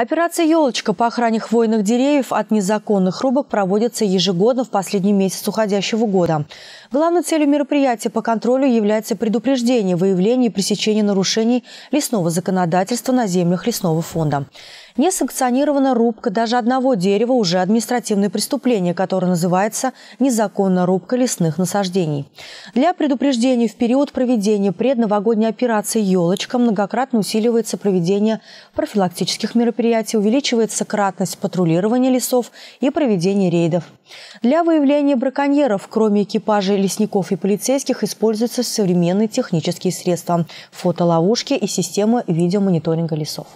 Операция «Елочка» по охране хвойных деревьев от незаконных рубок проводится ежегодно в последний месяц уходящего года. Главной целью мероприятия по контролю является предупреждение, выявление и пресечение нарушений лесного законодательства на землях лесного фонда. Несанкционирована рубка даже одного дерева уже административное преступление, которое называется незаконная рубка лесных насаждений. Для предупреждения в период проведения предновогодней операции «Елочка» многократно усиливается проведение профилактических мероприятий, увеличивается кратность патрулирования лесов и проведение рейдов. Для выявления браконьеров, кроме экипажей лесников и полицейских, используются современные технические средства – фотоловушки и системы видеомониторинга лесов.